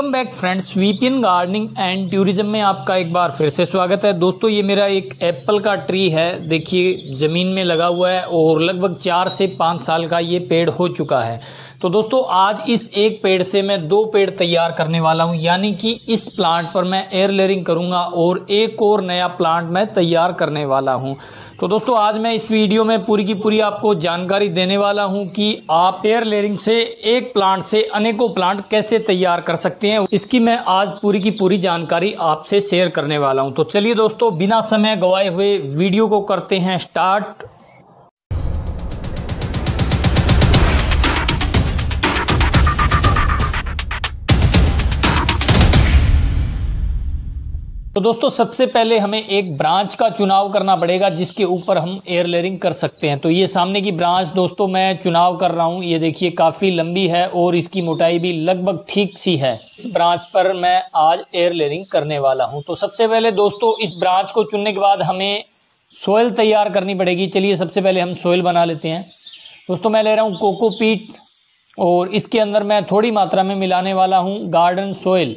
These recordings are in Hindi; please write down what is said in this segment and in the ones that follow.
वेलकम बैक फ्रेंड्स वीपियन गार्डनिंग एंड टूरिज्म में आपका एक बार फिर से स्वागत है दोस्तों ये मेरा एक एप्पल का ट्री है देखिए ज़मीन में लगा हुआ है और लगभग चार से पाँच साल का ये पेड़ हो चुका है तो दोस्तों आज इस एक पेड़ से मैं दो पेड़ तैयार करने वाला हूँ यानी कि इस प्लांट पर मैं एयर लेयरिंग करूंगा और एक और नया प्लांट मैं तैयार करने वाला हूँ तो दोस्तों आज मैं इस वीडियो में पूरी की पूरी आपको जानकारी देने वाला हूं कि आप एयर लेयरिंग से एक प्लांट से अनेकों प्लांट कैसे तैयार कर सकते हैं इसकी मैं आज पूरी की पूरी जानकारी आपसे शेयर करने वाला हूं तो चलिए दोस्तों बिना समय गवाए हुए वीडियो को करते हैं स्टार्ट तो दोस्तों सबसे पहले हमें एक ब्रांच का चुनाव करना पड़ेगा जिसके ऊपर हम एयर लेयरिंग कर सकते हैं तो ये सामने की ब्रांच दोस्तों मैं चुनाव कर रहा हूँ ये देखिए काफ़ी लंबी है और इसकी मोटाई भी लगभग ठीक सी है इस ब्रांच पर मैं आज एयर लेयरिंग करने वाला हूँ तो सबसे पहले दोस्तों इस ब्रांच को चुनने के बाद हमें सोयल तैयार करनी पड़ेगी चलिए सबसे पहले हम सोयल बना लेते हैं दोस्तों मैं ले रहा हूँ कोकोपीट और इसके अंदर मैं थोड़ी मात्रा में मिलाने वाला हूँ गार्डन सोयल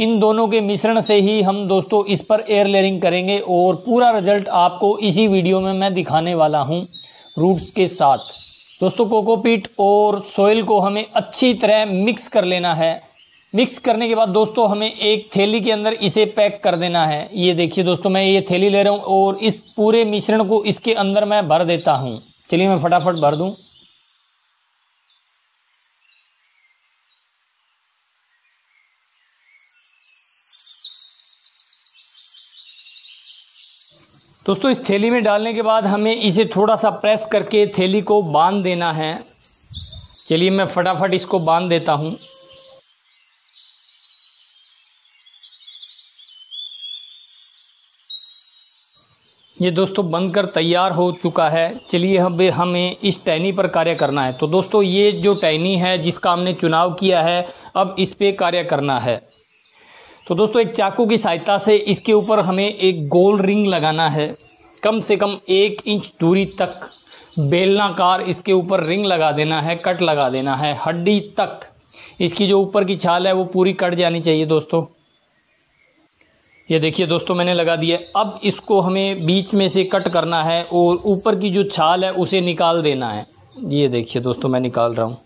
इन दोनों के मिश्रण से ही हम दोस्तों इस पर एयर लेयरिंग करेंगे और पूरा रिजल्ट आपको इसी वीडियो में मैं दिखाने वाला हूँ रूट्स के साथ दोस्तों कोकोपीट और सोयल को हमें अच्छी तरह मिक्स कर लेना है मिक्स करने के बाद दोस्तों हमें एक थैली के अंदर इसे पैक कर देना है ये देखिए दोस्तों मैं ये थैली ले रहा हूँ और इस पूरे मिश्रण को इसके अंदर मैं भर देता हूँ चलिए मैं फटाफट भर दूँ दोस्तों इस थैली में डालने के बाद हमें इसे थोड़ा सा प्रेस करके थैली को बांध देना है चलिए मैं फटाफट इसको बांध देता हूँ ये दोस्तों बनकर तैयार हो चुका है चलिए अब हमें इस टैनी पर कार्य करना है तो दोस्तों ये जो टैनी है जिसका हमने चुनाव किया है अब इस पर कार्य करना है तो दोस्तों एक चाकू की सहायता से इसके ऊपर हमें एक गोल रिंग लगाना है कम से कम एक इंच दूरी तक बेलनाकार इसके ऊपर रिंग लगा देना है कट लगा देना है हड्डी तक इसकी जो ऊपर की छाल है वो पूरी कट जानी चाहिए दोस्तों ये देखिए दोस्तों मैंने लगा दिया अब इसको हमें बीच में से कट करना है और ऊपर की जो छाल है उसे निकाल देना है ये देखिए दोस्तों मैं निकाल रहा हूँ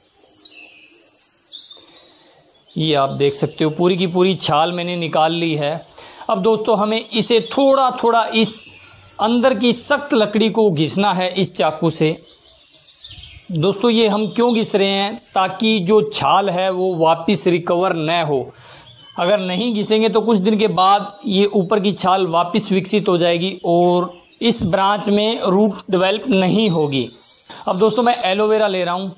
ये आप देख सकते हो पूरी की पूरी छाल मैंने निकाल ली है अब दोस्तों हमें इसे थोड़ा थोड़ा इस अंदर की सख्त लकड़ी को घिसना है इस चाकू से दोस्तों ये हम क्यों घिस रहे हैं ताकि जो छाल है वो वापस रिकवर न हो अगर नहीं घिसेंगे तो कुछ दिन के बाद ये ऊपर की छाल वापस विकसित हो जाएगी और इस ब्रांच में रूट डेवलप नहीं होगी अब दोस्तों मैं एलोवेरा ले रहा हूँ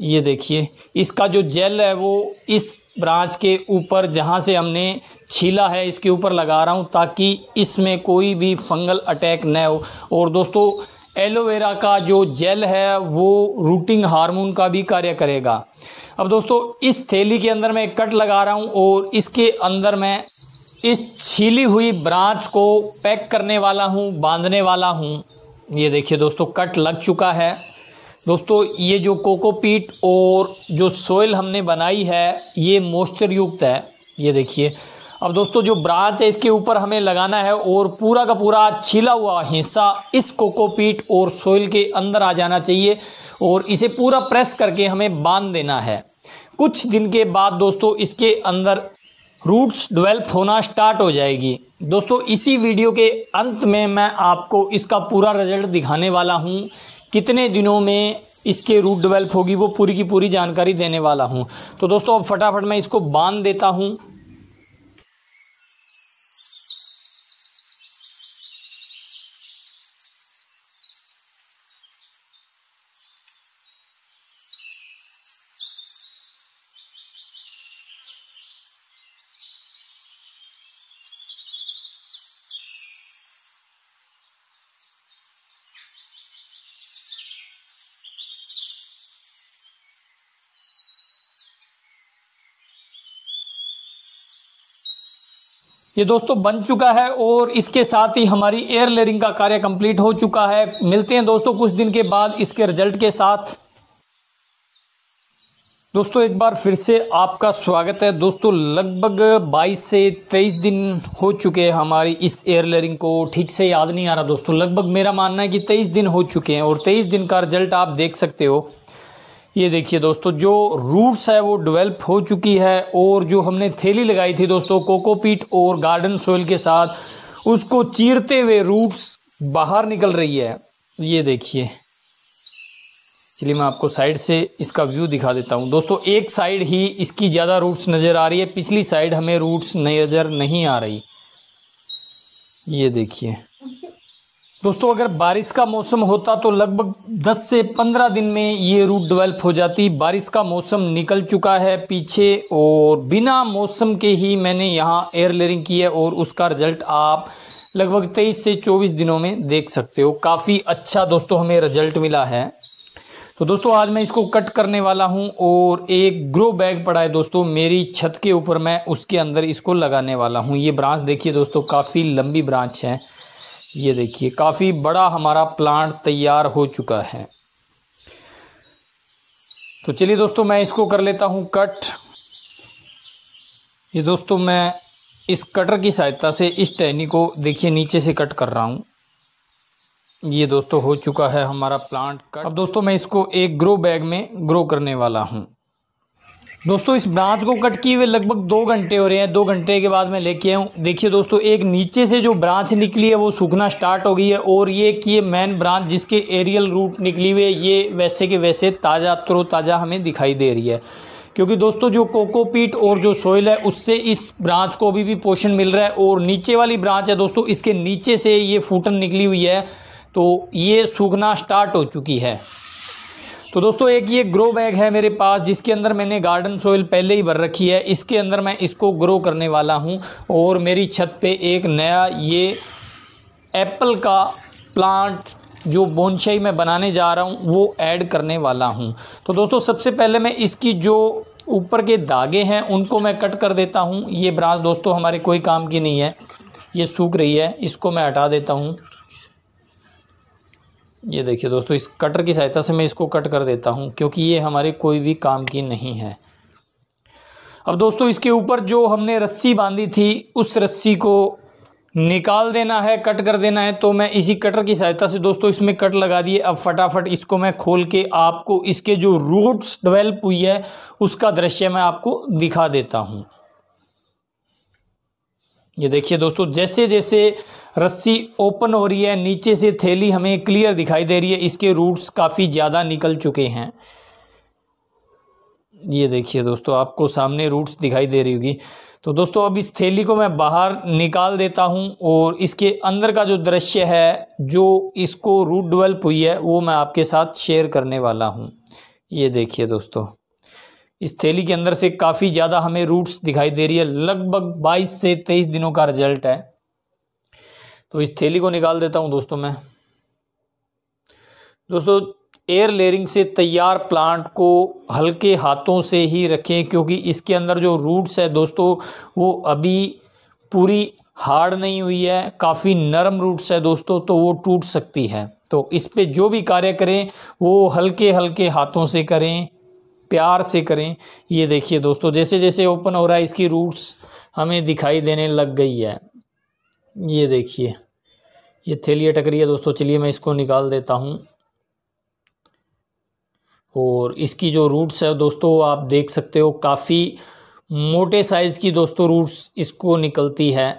ये देखिए इसका जो जेल है वो इस ब्रांच के ऊपर जहाँ से हमने छीला है इसके ऊपर लगा रहा हूँ ताकि इसमें कोई भी फंगल अटैक न हो और दोस्तों एलोवेरा का जो जेल है वो रूटिंग हार्मोन का भी कार्य करेगा अब दोस्तों इस थैली के अंदर मैं कट लगा रहा हूँ और इसके अंदर मैं इस छीली हुई ब्रांच को पैक करने वाला हूँ बांधने वाला हूँ ये देखिए दोस्तों कट लग चुका है दोस्तों ये जो कोकोपीट और जो सोयल हमने बनाई है ये मॉइस्चर युक्त है ये देखिए अब दोस्तों जो ब्रांच है इसके ऊपर हमें लगाना है और पूरा का पूरा छीला हुआ हिस्सा इस कोकोपीट और सोयल के अंदर आ जाना चाहिए और इसे पूरा प्रेस करके हमें बांध देना है कुछ दिन के बाद दोस्तों इसके अंदर रूट्स डेवलप होना स्टार्ट हो जाएगी दोस्तों इसी वीडियो के अंत में मैं आपको इसका पूरा रिजल्ट दिखाने वाला हूँ कितने दिनों में इसके रूट डेवलप होगी वो पूरी की पूरी जानकारी देने वाला हूँ तो दोस्तों अब फटाफट मैं इसको बांध देता हूँ ये दोस्तों बन चुका है और इसके साथ ही हमारी एयर लेयरिंग का कार्य कंप्लीट हो चुका है मिलते हैं दोस्तों कुछ दिन के बाद इसके रिजल्ट के साथ दोस्तों एक बार फिर से आपका स्वागत है दोस्तों लगभग 22 से 23 दिन हो चुके हैं हमारी इस एयर लेयरिंग को ठीक से याद नहीं आ रहा दोस्तों लगभग मेरा मानना है कि 23 दिन हो चुके हैं और 23 दिन का रिजल्ट आप देख सकते हो ये देखिए दोस्तों जो रूट्स है वो डेवलप हो चुकी है और जो हमने थैली लगाई थी दोस्तों कोकोपीट और गार्डन सोयल के साथ उसको चीरते हुए रूट्स बाहर निकल रही है ये देखिए चलिए मैं आपको साइड से इसका व्यू दिखा देता हूँ दोस्तों एक साइड ही इसकी ज़्यादा रूट्स नज़र आ रही है पिछली साइड हमें रूट्स नज़र नहीं आ रही ये देखिए दोस्तों अगर बारिश का मौसम होता तो लगभग 10 से 15 दिन में ये रूट डेवलप हो जाती बारिश का मौसम निकल चुका है पीछे और बिना मौसम के ही मैंने यहाँ एयर लेरिंग की है और उसका रिजल्ट आप लगभग 23 से 24 दिनों में देख सकते हो काफ़ी अच्छा दोस्तों हमें रिजल्ट मिला है तो दोस्तों आज मैं इसको कट करने वाला हूँ और एक ग्रो बैग पड़ा है दोस्तों मेरी छत के ऊपर मैं उसके अंदर इसको लगाने वाला हूँ ये ब्रांच देखिए दोस्तों काफ़ी लंबी ब्रांच है ये देखिए काफ़ी बड़ा हमारा प्लांट तैयार हो चुका है तो चलिए दोस्तों मैं इसको कर लेता हूँ कट ये दोस्तों मैं इस कटर की सहायता से इस टहनी को देखिए नीचे से कट कर रहा हूँ ये दोस्तों हो चुका है हमारा प्लांट कट अब दोस्तों मैं इसको एक ग्रो बैग में ग्रो करने वाला हूँ दोस्तों इस ब्रांच को कट किए हुए लगभग दो घंटे हो रहे हैं दो घंटे के बाद मैं लेके आया हूँ देखिए दोस्तों एक नीचे से जो ब्रांच निकली है वो सूखना स्टार्ट हो गई है और ये कि ये मेन ब्रांच जिसके एरियल रूट निकली हुई है ये वैसे के वैसे ताज़ा ताज़ा हमें दिखाई दे रही है क्योंकि दोस्तों जो कोकोपीट और जो सोयल है उससे इस ब्रांच को अभी भी पोषण मिल रहा है और नीचे वाली ब्रांच है दोस्तों इसके नीचे से ये फूटन निकली हुई है तो ये सूखना स्टार्ट हो चुकी है तो दोस्तों एक ये ग्रो बैग है मेरे पास जिसके अंदर मैंने गार्डन सोइल पहले ही भर रखी है इसके अंदर मैं इसको ग्रो करने वाला हूँ और मेरी छत पे एक नया ये एप्पल का प्लांट जो बोनशाई मैं बनाने जा रहा हूँ वो ऐड करने वाला हूँ तो दोस्तों सबसे पहले मैं इसकी जो ऊपर के धागे हैं उनको मैं कट कर देता हूँ ये ब्रांच दोस्तों हमारे कोई काम की नहीं है ये सूख रही है इसको मैं हटा देता हूँ ये देखिए दोस्तों इस कटर की सहायता से मैं इसको कट कर देता हूँ क्योंकि ये हमारे कोई भी काम की नहीं है अब दोस्तों इसके ऊपर जो हमने रस्सी बांधी थी उस रस्सी को निकाल देना है कट कर देना है तो मैं इसी कटर की सहायता से दोस्तों इसमें कट लगा दिए अब फटाफट इसको मैं खोल के आपको इसके जो रूट्स डेवलप हुई है उसका दृश्य मैं आपको दिखा देता हूँ ये देखिए दोस्तों जैसे जैसे रस्सी ओपन हो रही है नीचे से थैली हमें क्लियर दिखाई दे रही है इसके रूट्स काफ़ी ज़्यादा निकल चुके हैं ये देखिए दोस्तों आपको सामने रूट्स दिखाई दे रही होगी तो दोस्तों अब इस थैली को मैं बाहर निकाल देता हूँ और इसके अंदर का जो दृश्य है जो इसको रूट डिवेल्प हुई है वो मैं आपके साथ शेयर करने वाला हूँ ये देखिए दोस्तों इस थैली के अंदर से काफ़ी ज़्यादा हमें रूट्स दिखाई दे रही है लगभग 22 से 23 दिनों का रिजल्ट है तो इस थैली को निकाल देता हूँ दोस्तों मैं दोस्तों एयर लेयरिंग से तैयार प्लांट को हल्के हाथों से ही रखें क्योंकि इसके अंदर जो रूट्स है दोस्तों वो अभी पूरी हार्ड नहीं हुई है काफ़ी नरम रूट्स है दोस्तों तो वो टूट सकती है तो इस पर जो भी कार्य करें वो हल्के हल्के हाथों से करें प्यार से करें ये देखिए दोस्तों जैसे जैसे ओपन हो रहा है इसकी रूट्स हमें दिखाई देने लग गई है ये देखिए ये थैलिया टकरी है दोस्तों चलिए मैं इसको निकाल देता हूँ और इसकी जो रूट्स है दोस्तों आप देख सकते हो काफ़ी मोटे साइज़ की दोस्तों रूट्स इसको निकलती है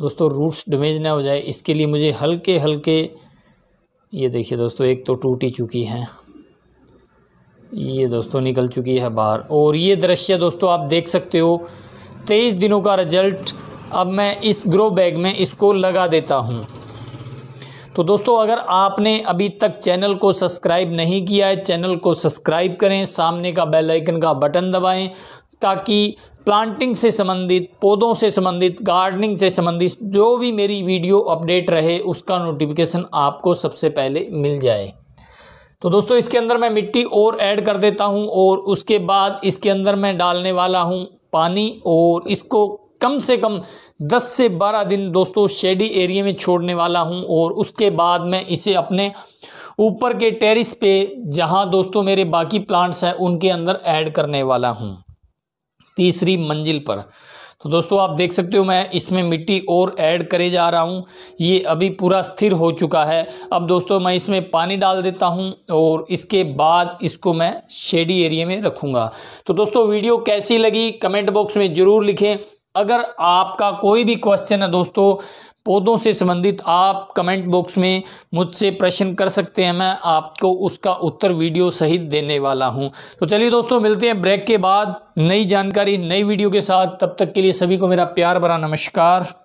दोस्तों रूट्स डैमेज ना हो जाए इसके लिए मुझे हल्के हल्के ये देखिए दोस्तों एक तो टूटी चुकी है ये दोस्तों निकल चुकी है बाहर और ये दृश्य दोस्तों आप देख सकते हो तेईस दिनों का रिजल्ट अब मैं इस ग्रो बैग में इसको लगा देता हूँ तो दोस्तों अगर आपने अभी तक चैनल को सब्सक्राइब नहीं किया है चैनल को सब्सक्राइब करें सामने का बेल आइकन का बटन दबाएं ताकि प्लांटिंग से संबंधित पौधों से संबंधित गार्डनिंग से संबंधित जो भी मेरी वीडियो अपडेट रहे उसका नोटिफिकेशन आपको सबसे पहले मिल जाए तो दोस्तों इसके अंदर मैं मिट्टी और ऐड कर देता हूँ और उसके बाद इसके अंदर मैं डालने वाला हूँ पानी और इसको कम से कम 10 से 12 दिन दोस्तों शेडी एरिया में छोड़ने वाला हूं और उसके बाद मैं इसे अपने ऊपर के टेरिस पे जहां दोस्तों मेरे बाकी प्लांट्स हैं उनके अंदर ऐड करने वाला हूं तीसरी मंजिल पर तो दोस्तों आप देख सकते हो मैं इसमें मिट्टी और ऐड करे जा रहा हूँ ये अभी पूरा स्थिर हो चुका है अब दोस्तों मैं इसमें पानी डाल देता हूँ और इसके बाद इसको मैं शेडी एरिया में रखूँगा तो दोस्तों वीडियो कैसी लगी कमेंट बॉक्स में ज़रूर लिखें अगर आपका कोई भी क्वेश्चन है दोस्तों पौधों से संबंधित आप कमेंट बॉक्स में मुझसे प्रश्न कर सकते हैं मैं आपको उसका उत्तर वीडियो सहित देने वाला हूं तो चलिए दोस्तों मिलते हैं ब्रेक के बाद नई जानकारी नई वीडियो के साथ तब तक के लिए सभी को मेरा प्यार भरा नमस्कार